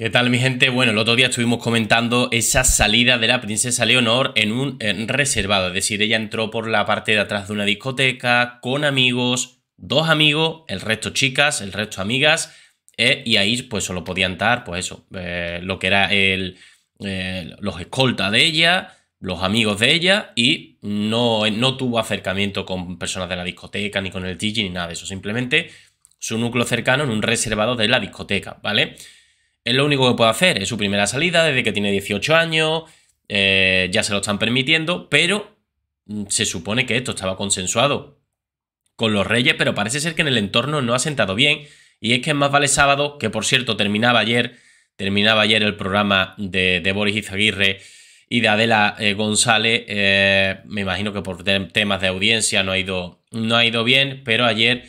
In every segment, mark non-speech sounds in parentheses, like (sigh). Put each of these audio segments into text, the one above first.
¿Qué tal mi gente? Bueno, el otro día estuvimos comentando esa salida de la princesa Leonor en un reservado, es decir, ella entró por la parte de atrás de una discoteca con amigos, dos amigos, el resto chicas, el resto amigas, eh, y ahí pues solo podían estar, pues eso, eh, lo que era el, eh, los escoltas de ella, los amigos de ella, y no, no tuvo acercamiento con personas de la discoteca, ni con el DJ, ni nada de eso, simplemente su núcleo cercano en un reservado de la discoteca, ¿vale? vale es lo único que puede hacer. Es su primera salida desde que tiene 18 años, eh, ya se lo están permitiendo, pero mm, se supone que esto estaba consensuado con los reyes, pero parece ser que en el entorno no ha sentado bien. Y es que más vale sábado, que por cierto terminaba ayer, terminaba ayer el programa de, de Boris Izaguirre y de Adela eh, González. Eh, me imagino que por temas de audiencia no ha ido, no ha ido bien, pero ayer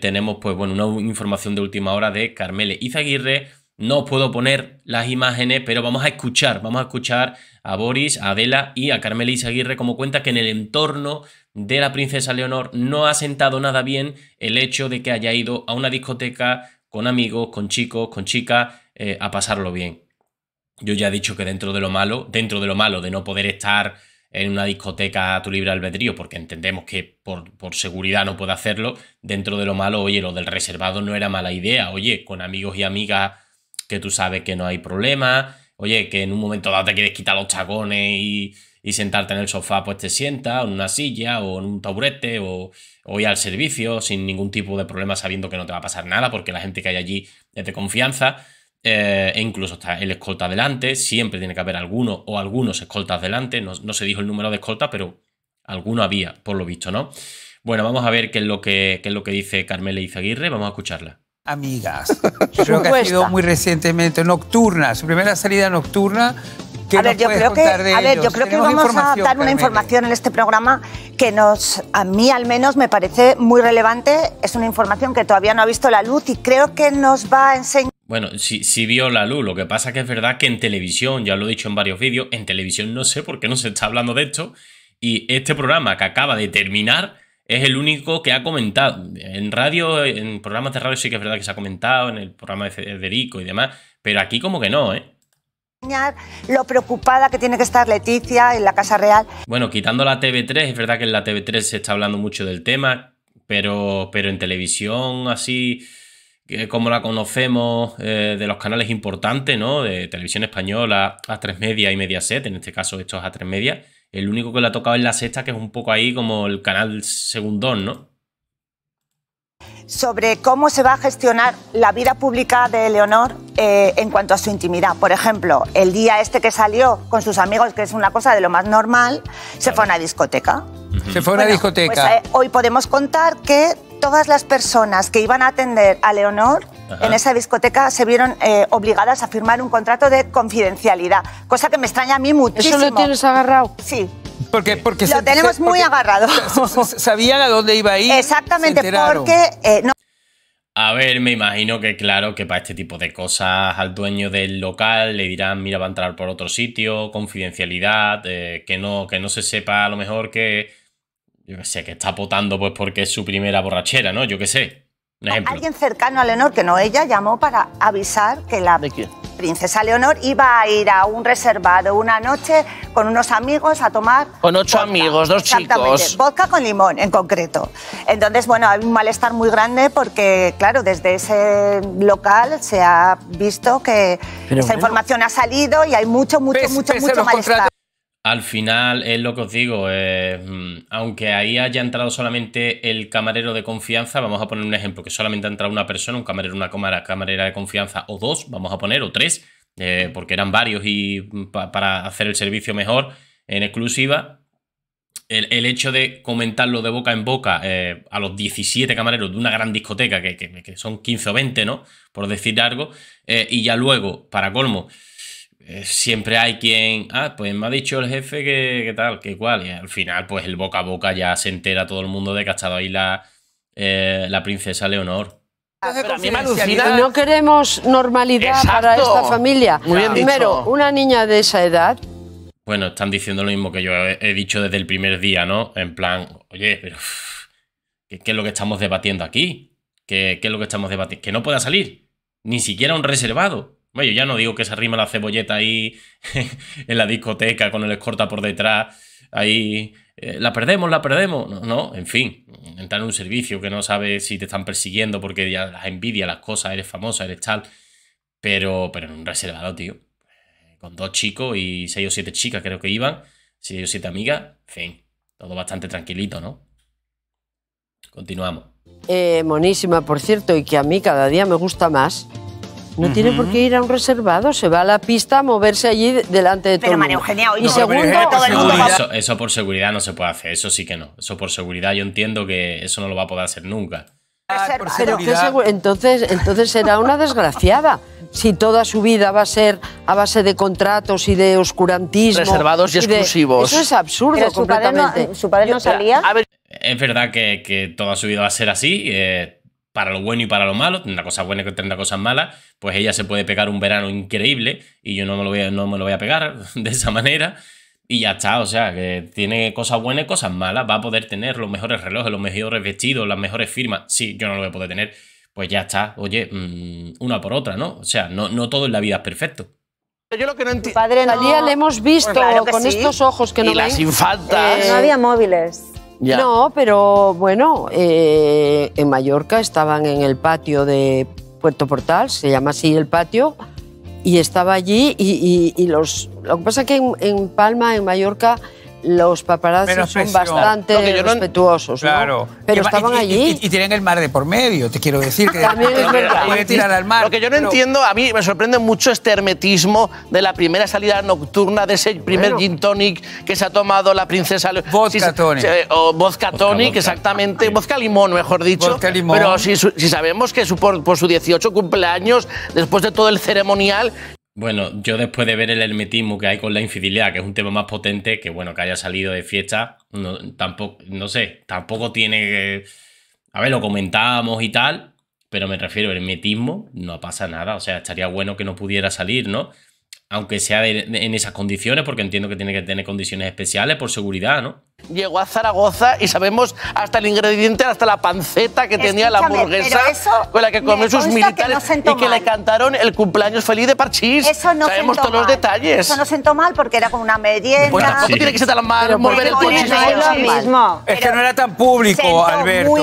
tenemos pues bueno una información de última hora de Carmele Izaguirre no puedo poner las imágenes, pero vamos a escuchar, vamos a escuchar a Boris, a Adela y a Carmelis Aguirre como cuenta que en el entorno de la princesa Leonor no ha sentado nada bien el hecho de que haya ido a una discoteca con amigos, con chicos, con chicas, eh, a pasarlo bien. Yo ya he dicho que dentro de lo malo, dentro de lo malo de no poder estar en una discoteca a tu libre albedrío, porque entendemos que por, por, seguridad no puede hacerlo, dentro de lo malo, oye, lo del reservado no era mala idea, oye, con amigos y amigas que tú sabes que no hay problema. Oye, que en un momento dado te quieres quitar los chacones y, sentarte en el sofá, pues te sientas, en una silla, o en un taburete, o, ir al servicio sin ningún tipo de problema, sabiendo que no te va a pasar nada, porque la gente que hay allí es de confianza. Eh, e incluso está el escolta adelante siempre tiene que haber alguno o algunos escoltas delante. No, se dijo el número de escoltas, pero alguno había, por lo visto, ¿no? Bueno, vamos a ver qué es lo que, qué es lo que dice Carmela Izaguirre, vamos a escucharla amigas. (laughs) que muy recientemente, nocturna, su primera salida nocturna. creo que, yo creo que vamos a dar una información en este programa que nos, a mí al menos me parece muy relevante. Es una información que todavía no ha visto la luz y creo que nos va a enseñar. Bueno, sí, vio la luz, lo que pasa que es verdad que en televisión, ya lo he dicho en varios vídeos, en televisión no sé por qué no se está hablando de esto, y este programa que acaba de terminar es el único que ha comentado. En radio, en programas de radio sí que es verdad que se ha comentado, en el programa de Federico y demás, pero aquí como que no, ¿eh? lo preocupada que tiene que estar Leticia en la Casa Real. Bueno, quitando la TV3, es verdad que en la TV3 se está hablando mucho del tema, pero, pero en televisión así eh, como la conocemos eh, de los canales importantes, ¿no? De televisión española, A3 Media y Mediaset, en este caso estos A3 Media, el único que lo ha tocado es la sexta, que es un poco ahí como el canal segundón, ¿no? sobre cómo se va a gestionar la vida pública de Leonor eh, en cuanto a su intimidad. Por ejemplo, el día este que salió con sus amigos, que es una cosa de lo más normal, se fue a una discoteca. Se fue a una pues, discoteca. Eh, hoy podemos contar que todas las personas que iban a atender a Leonor en esa discoteca se vieron eh, obligadas a firmar un contrato de confidencialidad, cosa que me extraña a mí muchísimo. ¿Eso lo tienes agarrado? Sí. Porque, lo tenemos muy agarrado. Sabían a dónde iba a ir. Exactamente, porque... Eh, a ver, me imagino que claro, que para este tipo de cosas al dueño del local le dirán, mira, va a entrar por otro sitio, confidencialidad, eh, que, no, que no se sepa a lo mejor que, yo qué sé, que está potando pues porque es su primera borrachera, ¿no? Yo qué sé. Alguien cercano a Leonor, que no ella, llamó para avisar que la princesa Leonor iba a ir a un reservado una noche con unos amigos a tomar. Con ocho amigos, dos Exactamente, chicos. Vodka con limón, en concreto. Entonces, bueno, hay un malestar muy grande porque, claro, desde ese local se ha visto que esa información ha salido y hay mucho, mucho, mucho, mucho malestar. Al final es lo que os digo, eh, aunque ahí haya entrado solamente el camarero de confianza, vamos a poner un ejemplo, que solamente ha entrado una persona, un camarero, una cámara, camarera de confianza o dos, vamos a poner, o tres, eh, porque eran varios y para hacer el servicio mejor en exclusiva, el, hecho de comentarlo de boca en boca eh, a los 17 camareros de una gran discoteca, que, que, son 15 o 20, ¿no? Por decir algo, y ya luego, para colmo, eh, siempre hay quien, ah, pues me ha dicho el jefe que, tal, que cual, y al final pues el boca a boca ya se entera todo el mundo de que ha estado ahí la, eh, la princesa Leonor. no queremos normalidad para esta familia. Primero, una niña de esa edad. Bueno, están diciendo lo mismo que yo he, dicho desde el primer día, ¿no? En plan, oye, pero ¿qué, es lo que estamos debatiendo aquí? ¿Qué, ¿Qué, es lo que estamos debatiendo? Que no pueda salir, ni siquiera un reservado. Bueno, yo ya no digo que se arrima la cebolleta ahí (laughs) en la discoteca con el escorta por detrás, ahí eh, la perdemos, la perdemos. No, en fin, entrar en un servicio que no sabes si te están persiguiendo porque ya las envidia, las cosas, eres famosa, eres tal. Pero, pero en un reservado, tío. Con dos chicos y seis o siete chicas creo que iban, seis o siete amigas, en fin, todo bastante tranquilito, ¿no? Continuamos. Eh, monísima, por cierto, y que a mí cada día me gusta más. No tiene por qué ir a un reservado, se va a la pista a moverse allí delante de todo. Pero y segundo, eso, por seguridad no se puede hacer, eso sí que no. Eso por seguridad yo entiendo que eso no lo va a poder hacer nunca. Pero entonces, entonces será una desgraciada. Si toda su vida va a ser a base de contratos y de oscurantismo. Reservados y, exclusivos. eso es absurdo Su padre no, salía. Es verdad que, toda su vida va a ser así. Eh, para lo bueno y para lo malo, tendrá cosas buenas y tendrá cosas malas, pues ella se puede pegar un verano increíble y yo no me lo voy a, no me lo voy a pegar (laughs) de esa manera. Y ya está, o sea, que tiene cosas buenas y cosas malas, va a poder tener los mejores relojes, los mejores vestidos, las mejores firmas. Sí, yo no lo voy a poder tener, pues ya está, oye, mm, una por otra, ¿no? O sea, no, no todo en la vida es perfecto. Yo lo que no entiendo. Padre, Al día le hemos visto con estos ojos que no y las infantas. Eh, no había móviles. No, pero bueno, eh, en Mallorca estaban en el patio de Puerto Portal, se llama así el patio, y estaba allí y, los... Lo que pasa es que en Palma, en Mallorca, los paparazzi son bastante respetuosos, Pero estaban allí. Y, tienen el mar de por medio, te quiero decir. Que También es verdad. Puede tirar al mar. Lo que yo no entiendo, a mí me sorprende mucho este hermetismo de la primera salida nocturna, de ese primer gin tonic que se ha tomado la princesa. Vodka tonic. o vodka tonic, exactamente. Vodka limón, mejor dicho. Vodka limón. Pero si, sabemos que su- por, por su 18 cumpleaños, después de todo el ceremonial, bueno, yo después de ver el hermetismo que hay con la infidelidad, que es un tema más potente, que bueno, que haya salido de fiesta, no, tampoco, no sé, tampoco tiene que... A ver, lo comentábamos y tal, pero me refiero al hermetismo, no pasa nada, o sea, estaría bueno que no pudiera salir, ¿no? Aunque sea en esas condiciones, porque entiendo que tiene que tener condiciones especiales por seguridad, ¿no? llegó a Zaragoza y sabemos hasta el ingrediente, hasta la panceta que tenía la hamburguesa con la que comió sus militares que y que le cantaron el cumpleaños feliz de Parchís. Eso no sabemos todos los detalles. Eso no sentó mal porque era como una merienda. tiene que sentar mal mover el coche. es Es que no era tan público, Alberto.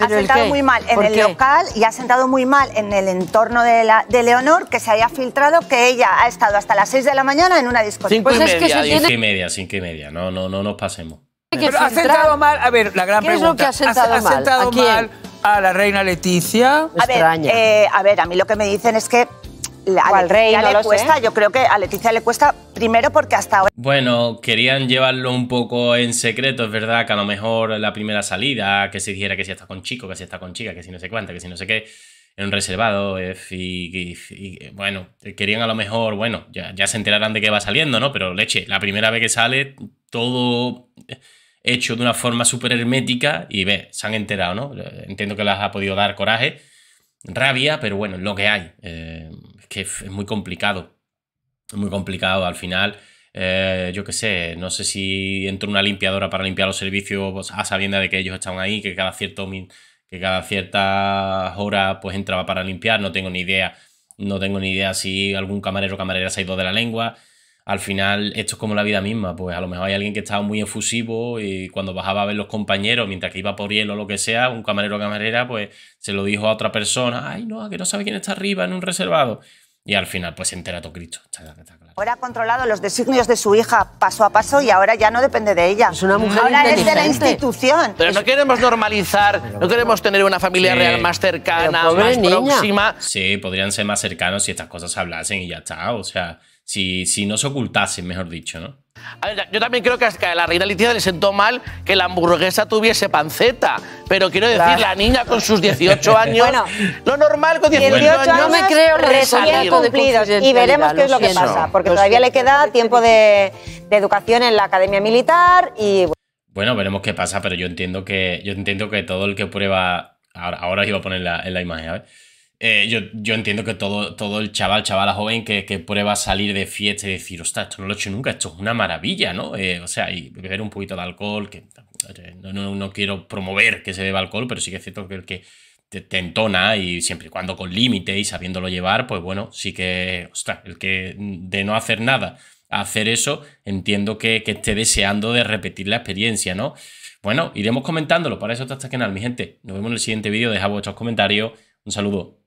ha sentado muy mal en el local y ha sentado muy mal en el entorno de, Leonor que se haya filtrado que ella ha estado hasta las 6 de la mañana en una discoteca. Pues y, media, cinco y media, cinco No, no, no nos pasemos. Pero ha sentado mal, a ver, la gran ¿Qué pregunta. es lo que ha sentado, mal? ¿A la reina Leticia? A ver, eh, a ver, a mí lo que me dicen es que al rey le cuesta, yo creo que a Leticia le cuesta primero porque hasta ahora... Bueno, querían llevarlo un poco en secreto, es verdad que a lo mejor la primera salida, que se dijera que si está con chico, que si está con chica, que si no sé cuánta, que si no sé qué, en un reservado, eh, y, bueno, querían a lo mejor, bueno, ya, ya se enterarán de que va saliendo, ¿no? Pero leche, la primera vez que sale, todo hecho de una forma súper hermética y ve, se han enterado, ¿no? Entiendo que les ha podido dar coraje, rabia, pero bueno, es lo que hay. Eh, es que es muy complicado, es muy complicado al final. Eh, yo qué sé, no sé si entró una limpiadora para limpiar los servicios pues, a sabienda de que ellos estaban ahí, que cada cierto que cada cierta hora pues entraba para limpiar, no tengo ni idea, no tengo ni idea si algún camarero o camarera se ha ido de la lengua, al final esto es como la vida misma, pues a lo mejor hay alguien que estaba muy efusivo y cuando bajaba a ver los compañeros, mientras que iba por hielo o lo que sea, un camarero o camarera, pues se lo dijo a otra persona, ay no, que no sabe quién está arriba en un reservado. Y al final, pues se entera todo Cristo. Ahora ha controlado los designios de su hija paso a paso y ahora ya no depende de ella. Es una mujer Ahora es de la institución. Pero no queremos normalizar, no queremos tener una familia real más cercana, más próxima. Sí, podrían ser más cercanos si estas cosas hablasen y ya está. O sea, si, no se ocultasen, mejor dicho, ¿no? yo también creo que a la reina Leticia le sentó mal que la hamburguesa tuviese panceta, pero quiero decir, la niña con sus 18 (laughs) años, lo normal con 18, años, no me creo y veremos qué es lo que pasa, porque todavía le queda tiempo de, educación en la academia militar y bueno, veremos qué pasa, pero yo entiendo que yo entiendo que todo el que prueba ahora, iba a poner en la imagen, a ver eh, yo, entiendo que todo, todo el chaval, chavala joven que, prueba salir de fiesta y decir, ostras, esto no lo he hecho nunca, esto es una maravilla, ¿no? Eh, o sea, y beber un poquito de alcohol, que no, quiero promover que se beba alcohol, pero sí que es cierto que el que te, entona y siempre y cuando con límite y sabiéndolo llevar, pues bueno, sí que, ostras, el que de no hacer nada a hacer eso, entiendo que, esté deseando de repetir la experiencia, ¿no? Bueno, iremos comentándolo, para eso está este canal, mi gente. Nos vemos en el siguiente vídeo, dejad vuestros comentarios, un saludo.